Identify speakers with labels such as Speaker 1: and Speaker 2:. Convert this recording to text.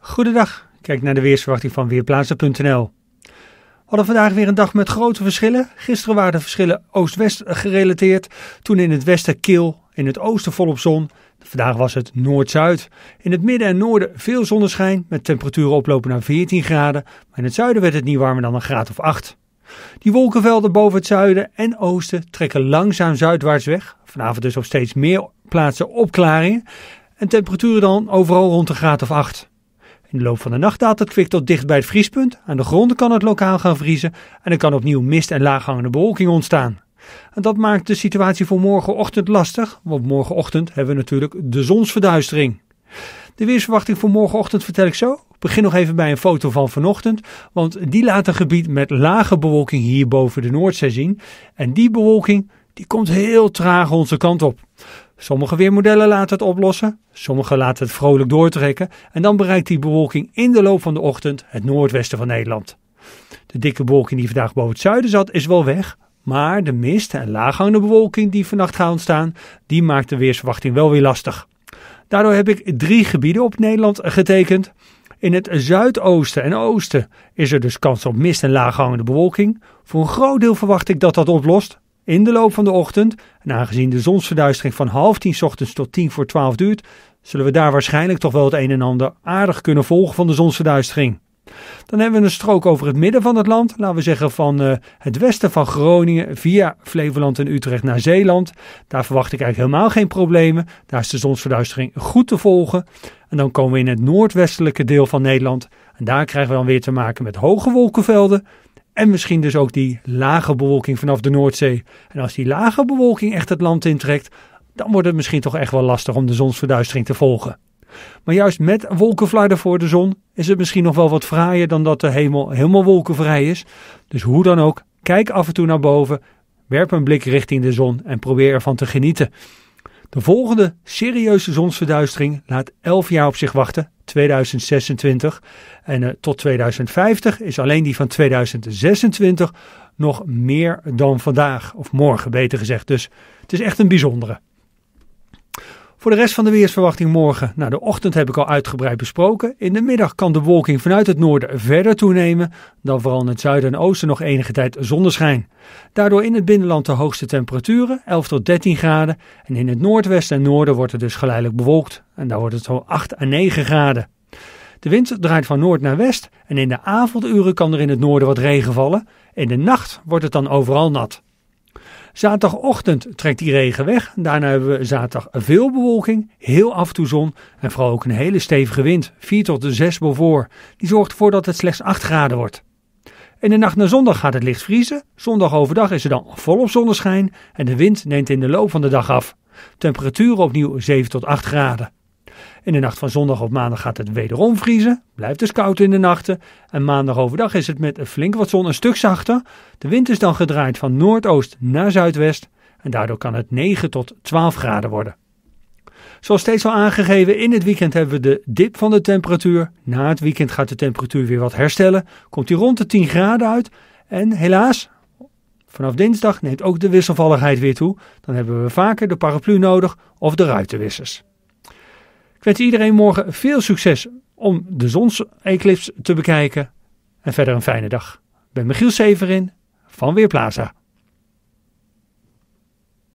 Speaker 1: Goedendag, kijk naar de weersverwachting van Weerplaatsen.nl. We hadden vandaag weer een dag met grote verschillen. Gisteren waren de verschillen oost-west gerelateerd. Toen in het westen kil, in het oosten volop zon. Vandaag was het noord-zuid. In het midden en noorden veel zonneschijn, met temperaturen oplopen naar 14 graden. Maar in het zuiden werd het niet warmer dan een graad of 8. Die wolkenvelden boven het zuiden en oosten trekken langzaam zuidwaarts weg. Vanavond dus op steeds meer plaatsen opklaringen. En temperaturen dan overal rond een graad of 8. In de loop van de nacht daalt het kwik tot dicht bij het vriespunt. Aan de grond kan het lokaal gaan vriezen en er kan opnieuw mist en laaghangende bewolking ontstaan. En dat maakt de situatie voor morgenochtend lastig, want morgenochtend hebben we natuurlijk de zonsverduistering. De weersverwachting voor morgenochtend vertel ik zo. Ik begin nog even bij een foto van vanochtend, want die laat een gebied met lage bewolking hier boven de Noordzee zien. En die bewolking die komt heel traag onze kant op. Sommige weermodellen laten het oplossen, sommige laten het vrolijk doortrekken en dan bereikt die bewolking in de loop van de ochtend het noordwesten van Nederland. De dikke bewolking die vandaag boven het zuiden zat is wel weg, maar de mist en laaghangende bewolking die vannacht gaat ontstaan, die maakt de weersverwachting wel weer lastig. Daardoor heb ik drie gebieden op Nederland getekend. In het zuidoosten en oosten is er dus kans op mist en laaghangende bewolking. Voor een groot deel verwacht ik dat dat oplost. In de loop van de ochtend, en aangezien de zonsverduistering van half tien ochtends tot tien voor twaalf duurt, zullen we daar waarschijnlijk toch wel het een en ander aardig kunnen volgen van de zonsverduistering. Dan hebben we een strook over het midden van het land, laten we zeggen van eh, het westen van Groningen via Flevoland en Utrecht naar Zeeland. Daar verwacht ik eigenlijk helemaal geen problemen. Daar is de zonsverduistering goed te volgen. En dan komen we in het noordwestelijke deel van Nederland. En daar krijgen we dan weer te maken met hoge wolkenvelden. En misschien dus ook die lage bewolking vanaf de Noordzee. En als die lage bewolking echt het land intrekt, dan wordt het misschien toch echt wel lastig om de zonsverduistering te volgen. Maar juist met wolkenvlaarden voor de zon is het misschien nog wel wat fraaier dan dat de hemel helemaal wolkenvrij is. Dus hoe dan ook, kijk af en toe naar boven, werp een blik richting de zon en probeer ervan te genieten. De volgende serieuze zonsverduistering laat 11 jaar op zich wachten 2026. En eh, tot 2050 is alleen die van 2026 nog meer dan vandaag, of morgen beter gezegd. Dus het is echt een bijzondere. Voor de rest van de weersverwachting morgen. Nou, de ochtend heb ik al uitgebreid besproken. In de middag kan de wolking vanuit het noorden verder toenemen. Dan vooral in het zuiden en oosten nog enige tijd zonneschijn. Daardoor in het binnenland de hoogste temperaturen, 11 tot 13 graden. En in het noordwesten en noorden wordt het dus geleidelijk bewolkt. En daar wordt het zo'n 8 à 9 graden. De wind draait van noord naar west en in de avonduren kan er in het noorden wat regen vallen. In de nacht wordt het dan overal nat. Zaterdagochtend trekt die regen weg. Daarna hebben we zaterdag veel bewolking, heel af en toe zon en vooral ook een hele stevige wind, 4 tot de 6 voor. Die zorgt ervoor dat het slechts 8 graden wordt. In de nacht naar zondag gaat het licht vriezen. Zondag overdag is er dan volop zonneschijn en de wind neemt in de loop van de dag af. Temperaturen opnieuw 7 tot 8 graden. In de nacht van zondag op maandag gaat het wederom vriezen. Blijft dus koud in de nachten. En maandag overdag is het met een flink wat zon een stuk zachter. De wind is dan gedraaid van noordoost naar zuidwest. En daardoor kan het 9 tot 12 graden worden. Zoals steeds al aangegeven, in het weekend hebben we de dip van de temperatuur. Na het weekend gaat de temperatuur weer wat herstellen. Komt die rond de 10 graden uit. En helaas, vanaf dinsdag neemt ook de wisselvalligheid weer toe. Dan hebben we vaker de paraplu nodig of de ruitenwissers. Ik wens iedereen morgen veel succes om de zonseclips te bekijken. En verder een fijne dag. Ik ben Michiel Severin van Weerplaza.